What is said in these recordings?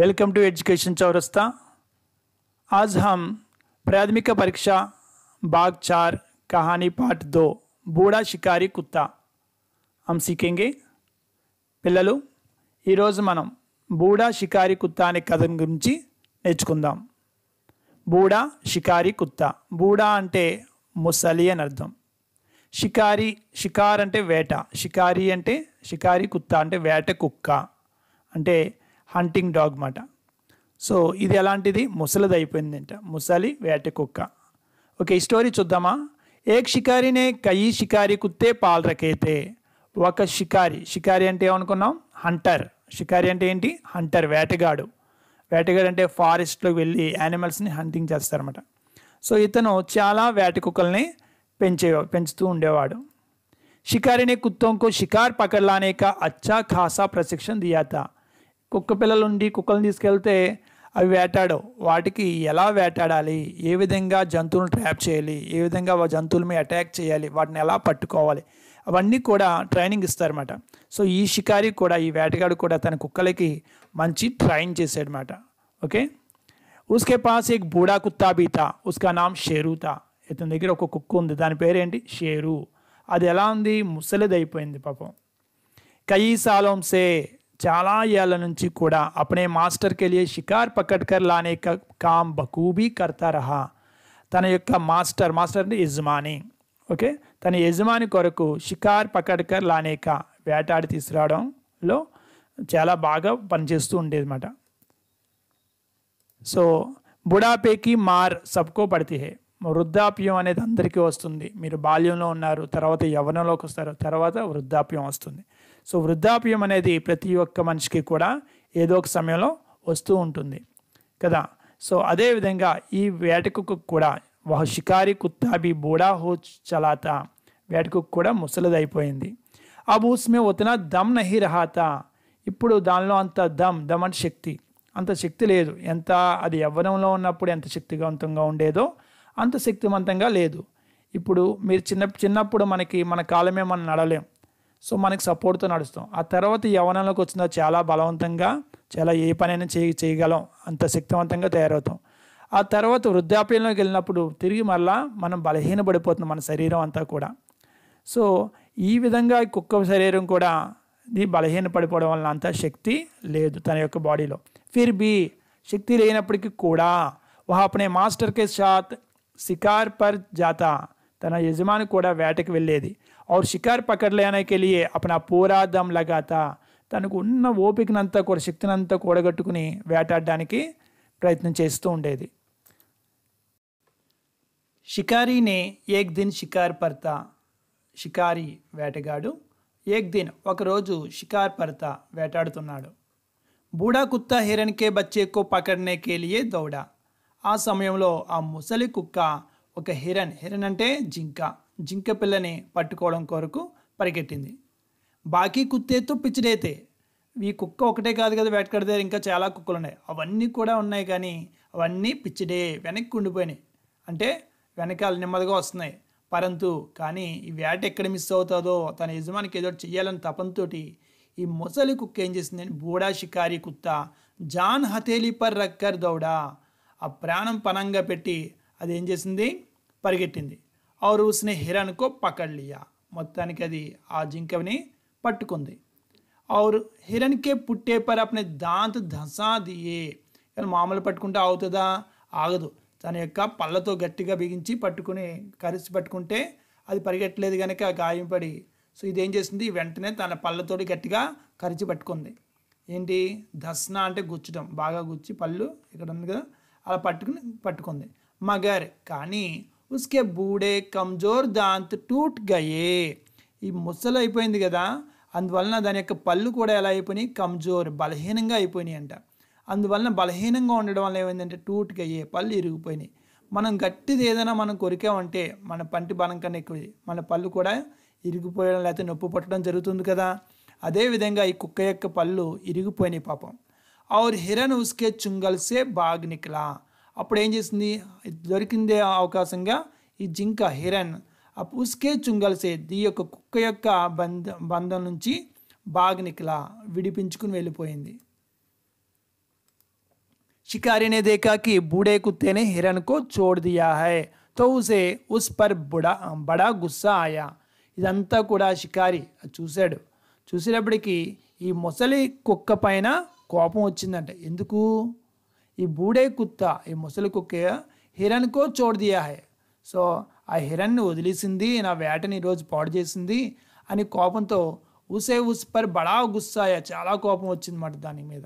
welcome to education చౌరస్తా आज हम प्राथमिक परीक्षा भाग चार कहानी पाठ दो बूढ़ा शिकारी कुत्ता हम सीखेंगे పిల్లలు ఈరోజు మనం బూడా షికారి కుత్తా అనే కథ గురించి నేర్చుకుందాం బూడా షికారి కుత్తా బూడా అంటే ముసలి అని అర్థం షికారి షికార్ అంటే వేట షికారి అంటే షికారి కుత్తా అంటే వేట కుక్క అంటే హంటింగ్ డాగ్ మాట సో ఇది ఎలాంటిది ముసలిది అయిపోయిందంట ముసలి వేట కుక్క ఓకే ఈ స్టోరీ చూద్దామా ఏక్ షికారినే కయ్యి షికారి కుత్తే పాలరకైతే ఒక షికారి షికారి అంటే ఏమనుకున్నాం హంటర్ షికారి అంటే ఏంటి హంటర్ వేటగాడు వేటగాడు అంటే ఫారెస్ట్లోకి వెళ్ళి యానిమల్స్ని హంటింగ్ చేస్తారన్నమాట సో ఇతను చాలా వేట కుక్కల్ని పెంచే పెంచుతూ ఉండేవాడు షికారిని కుత్తోంకు షికార్ పకడ్లానేక అచ్చా ఖాసా ప్రశిక్షణ దియాతా కుక్క పిల్లలు ఉండి కుక్కలను తీసుకెళ్తే అవి వేటాడవు వాటికి ఎలా వేటాడాలి ఏ విధంగా జంతువులను ట్రాప్ చేయాలి ఏ విధంగా జంతువుల మీద అటాక్ చేయాలి వాటిని ఎలా పట్టుకోవాలి అవన్నీ కూడా ట్రైనింగ్ ఇస్తారన్నమాట సో ఈ షికారి కూడా ఈ వేటగాడు కూడా తన కుక్కలకి మంచి ట్రైన్ చేశాడనమాట ఓకే ఉస్కే పాస్ ఏ బూడా కుత్తా బీతా ఉస్కా నామ్ షేరు ఇతని దగ్గర ఒక కుక్క ఉంది దాని పేరేంటి షేరు అది ఎలా ఉంది ముసలిది అయిపోయింది పాపం కయీ సాలోంసే చాలా ఏళ్ళ నుంచి కూడా अपने మాస్టర్ के షికార్ शिकार లానే కామ్ బకూబీ కర్తారహా తన యొక్క మాస్టర్ మాస్టర్ అంటే యజమాని ఓకే తన యజమాని కొరకు షికార్ పకడ్కర్ లానేక వేటాడి తీసుకురావడంలో చాలా బాగా పనిచేస్తూ ఉండేదన్నమాట సో బుడాపేకి మార్ సబ్కో పడితే వృద్ధాప్యం అనేది అందరికీ వస్తుంది మీరు బాల్యంలో ఉన్నారు తర్వాత యవనంలోకి వస్తారు తర్వాత వృద్ధాప్యం వస్తుంది సో వృద్ధాప్యం అనేది ప్రతి ఒక్క మనిషికి కూడా ఏదో ఒక సమయంలో వస్తూ ఉంటుంది కదా సో అదేవిధంగా ఈ వేటకుకు కూడా షికారి కుత్తాబి బూడా హో చలాత వేటకు కూడా ముసలిదైపోయింది ఆ భూస్మే ఉతన దమ్ నహి రహాత ఇప్పుడు దానిలో అంత దమ్ దమ్ అంటే శక్తి అంత శక్తి లేదు ఎంత అది యవ్వనంలో ఉన్నప్పుడు ఎంత శక్తివంతంగా ఉండేదో అంత శక్తివంతంగా లేదు ఇప్పుడు మీరు చిన్న చిన్నప్పుడు మనకి మన కాలమే మనం నడలేం సో మనకి సపోర్ట్తో నడుస్తాం ఆ తర్వాత యవనంలోకి వచ్చిన చాలా బలవంతంగా చాలా ఏ పనైనా చేయ చేయగలం అంత శక్తివంతంగా తయారవుతాం ఆ తర్వాత వృద్ధాప్యంలోకి వెళ్ళినప్పుడు తిరిగి మళ్ళా మనం పడిపోతున్నాం మన శరీరం అంతా కూడా సో ఈ విధంగా కుక్క శరీరం కూడా ఇది బలహీనపడిపోవడం వలన అంత శక్తి లేదు తన యొక్క బాడీలో ఫిర్ బి శక్తి లేనప్పటికీ కూడా వహ మాస్టర్ కే షాత్ షికార్ పర్ జాతా తన యజమాని కూడా వేటకి వెళ్ళేది और शिकार पकड़ लेने के लिए अपना पूरा दम लगाता తనకు ఉన్న ఓపికనంతా కూడా శక్తినంతా కూడగట్టుకుని వేటాడడానికి ప్రయత్నం చేస్తూ ఉండేది షికారీని ఏక్ దిన్ షికార్ పర్త షికారీ వేటగాడు ఏక్ దిన్ ఒకరోజు షికార్ పర్త వేటాడుతున్నాడు బూడా కుత్త హిరణ్కే బచ్చే కో పకడనే కేలియే దౌడ ఆ సమయంలో ఆ ముసలి కుక్క ఒక హిరణ్ హిరణ్ అంటే జింక జింక పిల్లని పట్టుకోవడం కొరకు పరిగెట్టింది బాకీ కుత్తేతో పిచ్చిడైతే ఈ కుక్క ఒకటే కాదు కదా వేటకడితే ఇంకా చాలా కుక్కలు ఉన్నాయి అవన్నీ కూడా ఉన్నాయి కానీ అవన్నీ పిచ్చిడే వెనక్కి ఉండిపోయినాయి అంటే వెనకాల నెమ్మదిగా వస్తున్నాయి పరంతు కానీ ఈ వేట ఎక్కడ మిస్ అవుతుందో తన యజమానికి ఏదో చెయ్యాలని తపంతో ఈ ముసలి కుక్క ఏం చేసింది బూడా షికారి కుత్త జాన్ హతేలీ పర్ రక్కర్ దౌడా ఆ ప్రాణం పనంగా పెట్టి అది ఏం చేసింది పరిగెట్టింది और उसने हिरन को మొత్తానికి అది ఆ జింకని పట్టుకుంది ఆరు హిరణ్ పుట్టే పర్ అప్నే దాంత్ ధసా దియే కానీ మామూలు పట్టుకుంటే అవుతుందా ఆగదు తన యొక్క పళ్ళతో గట్టిగా బిగించి పట్టుకుని కరిచి పట్టుకుంటే అది పరిగెట్టలేదు కనుక గాయం పడి సో ఇదేం చేసింది వెంటనే తన పళ్ళతోటి గట్టిగా కరిచి పట్టుకుంది ఏంటి దస్న అంటే గుచ్చడం బాగా గుచ్చి పళ్ళు ఇక్కడ ఉంది కదా అలా పట్టుకుని పట్టుకుంది మగర్ కానీ ఉస్కే బూడే కమ్జోర్ దాంత్ టూట్ గయే ఈ ముసలు అయిపోయింది కదా అందువలన దాని యొక్క పళ్ళు కూడా ఎలా అయిపోయినాయి కమ్జోర్ బలహీనంగా అయిపోయినాయి అంట అందువలన బలహీనంగా ఉండడం వల్ల ఏమైందంటే టూట్ గయ్యే పళ్ళు ఇరిగిపోయినాయి మనం గట్టిది ఏదైనా మనం కొరికామంటే మన పంటి బలం కన్నా ఎక్కువ మన పళ్ళు కూడా ఇరిగిపోయడం లేకపోతే నొప్పి పట్టడం జరుగుతుంది కదా అదేవిధంగా ఈ కుక్క యొక్క పళ్ళు ఇరిగిపోయినాయి పాపం ఔర్ హిరన్ ఉస్కే చుంగల్సే బాగ్ నికలా అప్పుడు ఏం చేసింది దొరికిందే అవకాశంగా ఈ జింక హిరణ్ ఉస్కే చుంగల్సే దీ యొక్క కుక్క యొక్క బంధ బంధం నుంచి బాగ్నికిలా విడిపించుకుని వెళ్ళిపోయింది షికారి ने देखा బూడే కుత్తేనే హిరణ్కు ने हिरन को ఉస్ పర్ है బడా గుస్సా ఆయా ఇదంతా కూడా షికారి చూశాడు చూసేటప్పటికి ఈ మొసలి కుక్క పైన కోపం వచ్చిందంట ఎందుకు ఈ బూడే కుత్త ఈ ముసలి కుక్క హిరణ్కో కో చోడ్ సో ఆ హిరణ్ని వదిలేసింది నా వేటని ఈరోజు పాడు చేసింది అని కోపంతో ఉసే ఉస్ పర్ బడా గుస్సాయ చాలా కోపం వచ్చిందన్నమాట దాని మీద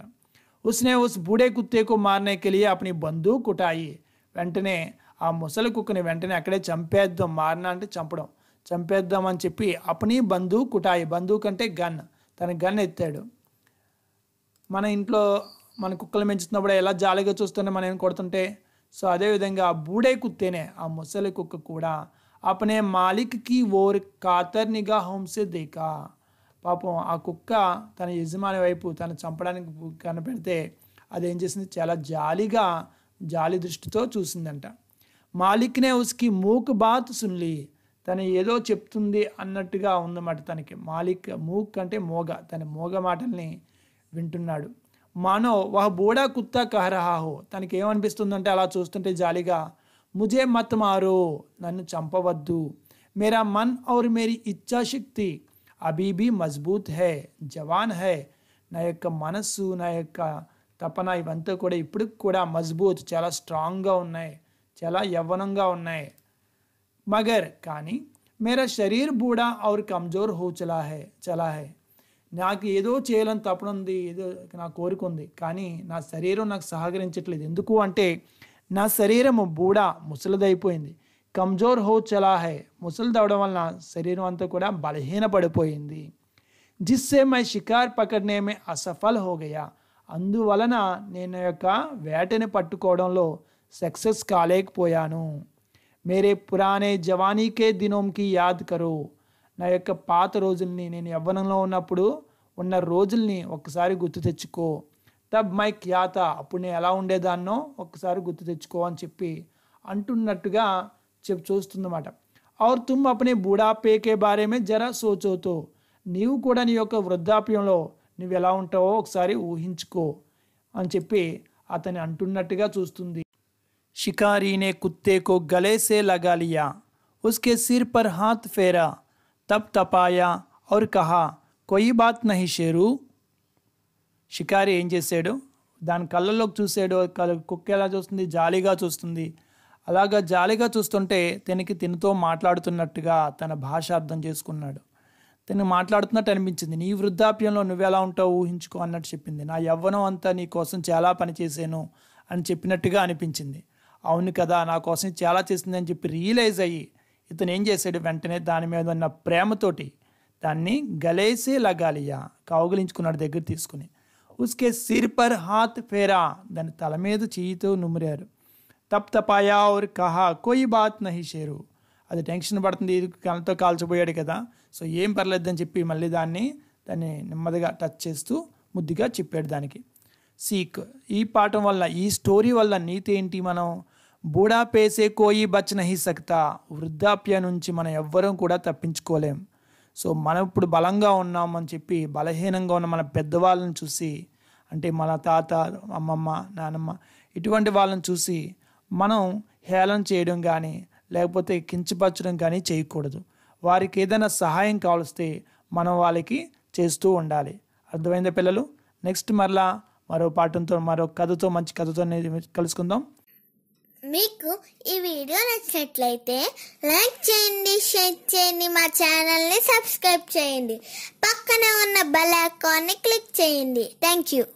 ఉస్నే ఉస్ బూడే కుత్తేకు మారనేకెళ్ళి లియే అప్ని కుటాయి వెంటనే ఆ ముసలి కుక్కని వెంటనే అక్కడే చంపేద్దాం మారినా అంటే చంపడం చంపేద్దాం అని చెప్పి అప్ని బంధువు కుటాయి బంధువు కంటే గన్ తన గన్ ఎత్తాడు మన ఇంట్లో మన కుక్కలు పెంచుతున్నప్పుడు ఎలా జాలిగా చూస్తూనే మనం ఏం కొడుతుంటే సో అదేవిధంగా ఆ బూడే కుత్తేనే ఆ ముసలి కుక్క కూడా అపనే మాలిక్కి ఓర్ కాతర్నిగా నిగా హోంసే పాపం ఆ కుక్క తన యజమాని వైపు తను చంపడానికి కనపెడితే ఏం చేసింది చాలా జాలిగా జాలి దృష్టితో చూసిందంట మాలిక్నే ఉస్కి మూక్ బాత్ సున్లి తను ఏదో చెప్తుంది అన్నట్టుగా ఉందన్నమాట తనకి మాలిక్ మూక్ అంటే మోగ తన మోగ మాటల్ని వింటున్నాడు मानो वह बूढ़ा कुत्ता कह रहा हो तन के अला चूस्टे जाली मुझे मत मारो नंपवुद्दू मेरा मन और मेरी इच्छा शक्ति अभी भी मजबूत है जवान है नयक मनस नयक तपन इवंत इपड़कूड मजबूत चला स्ट्रांग चला यवन उन्नाए मगर का मेरा शरीर बूढ़ा और कमजोर हो चला है चला है నాకు ఏదో చేయాలని తపన ఉంది ఏదో నా కోరిక ఉంది కానీ నా శరీరం నాకు సహకరించట్లేదు ఎందుకు అంటే నా శరీరము బూడ ముసలిదైపోయింది కమ్జోర్ హో చలా హై ముసలిదవడం వలన శరీరం అంతా కూడా బలహీనపడిపోయింది జిస్సే మై షికార్ పకడ్నేమే అసఫల్ హోగయా అందువలన నేను యొక్క వేటని పట్టుకోవడంలో సక్సెస్ కాలేకపోయాను మేరే పురాణే జవానీకే దినోంకి యాద్ కరో నా యొక్క పాత రోజుల్ని నేను యవ్వనంలో ఉన్నప్పుడు ఉన్న రోజుల్ని ఒక్కసారి గుర్తు తెచ్చుకో తబ్ మై ఖ్యాత అప్పుడు నేను ఎలా ఉండేదాన్నో ఒక్కసారి గుర్తు తెచ్చుకో అని చెప్పి అంటున్నట్టుగా చెప్ చూస్తుందన్నమాట ఔర్ తుమ్ అప్నే బూడాపేకే బారేమే జర సోచోతో నీవు కూడా నీ యొక్క వృద్ధాప్యంలో నువ్వు ఎలా ఉంటావో ఒకసారి ఊహించుకో అని చెప్పి అతని అంటున్నట్టుగా చూస్తుంది షికారీనే కుత్తేకో గలేసే లగాలియా ఉస్కే సిర్ పర్ హాత్ ఫేరా तब तपाया और कहा కొయ్యి బాత్ నహి షేరు షికారి ఏం చేశాడు దాని కళ్ళలోకి చూసాడు కుక్క ఎలా చూస్తుంది జాలీగా చూస్తుంది అలాగా జాలీగా చూస్తుంటే తనకి తినతో మాట్లాడుతున్నట్టుగా తన భాష అర్థం చేసుకున్నాడు తను మాట్లాడుతున్నట్టు అనిపించింది నీ వృద్ధాప్యంలో నువ్వెలా ఉంటావు ఊహించుకో అన్నట్టు చెప్పింది నా యవ్వనం అంతా నీ కోసం చాలా పనిచేసాను అని చెప్పినట్టుగా అనిపించింది అవును కదా నా కోసం చాలా చేసింది అని చెప్పి రియలైజ్ అయ్యి ఇతను ఏం చేశాడు వెంటనే దాని మీద ఉన్న ప్రేమతోటి దాన్ని గలేసే లగాలియా కౌగిలించుకున్నాడు దగ్గర తీసుకుని ఉస్కే సిర్పర్ హాత్ ఫేరా దాని తల మీద చేయితో నుమిరారు తప్ తపాయా ఓర్ కహా కోయి బాత్ నహి షేరు అది టెన్షన్ పడుతుంది కళ్ళతో కాల్చిపోయాడు కదా సో ఏం పర్లేదని చెప్పి మళ్ళీ దాన్ని దాన్ని నెమ్మదిగా టచ్ చేస్తూ ముద్దుగా చెప్పాడు దానికి సీక్ ఈ పాఠం వల్ల ఈ స్టోరీ వల్ల నీతి ఏంటి మనం బూడాపేసే కోయి బచ్ నహి సక్తా వృద్ధాప్య నుంచి మనం ఎవ్వరం కూడా తప్పించుకోలేం సో మనం ఇప్పుడు బలంగా ఉన్నామని చెప్పి బలహీనంగా ఉన్న మన పెద్దవాళ్ళని చూసి అంటే మన తాత అమ్మమ్మ నానమ్మ ఇటువంటి వాళ్ళని చూసి మనం హేళన చేయడం కానీ లేకపోతే కించపరచడం కానీ చేయకూడదు వారికి ఏదైనా సహాయం కావలిస్తే మనం వాళ్ళకి చేస్తూ ఉండాలి అర్థమైందా పిల్లలు నెక్స్ట్ మరలా మరో పాఠంతో మరో కథతో మంచి కథతో కలుసుకుందాం మీకు ఈ వీడియో నచ్చినట్లయితే లైక్ చేయండి షేర్ చేయండి మా ఛానల్ని సబ్స్క్రైబ్ చేయండి పక్కన ఉన్న బెల్ ఐకాన్ని క్లిక్ చేయండి థ్యాంక్ యూ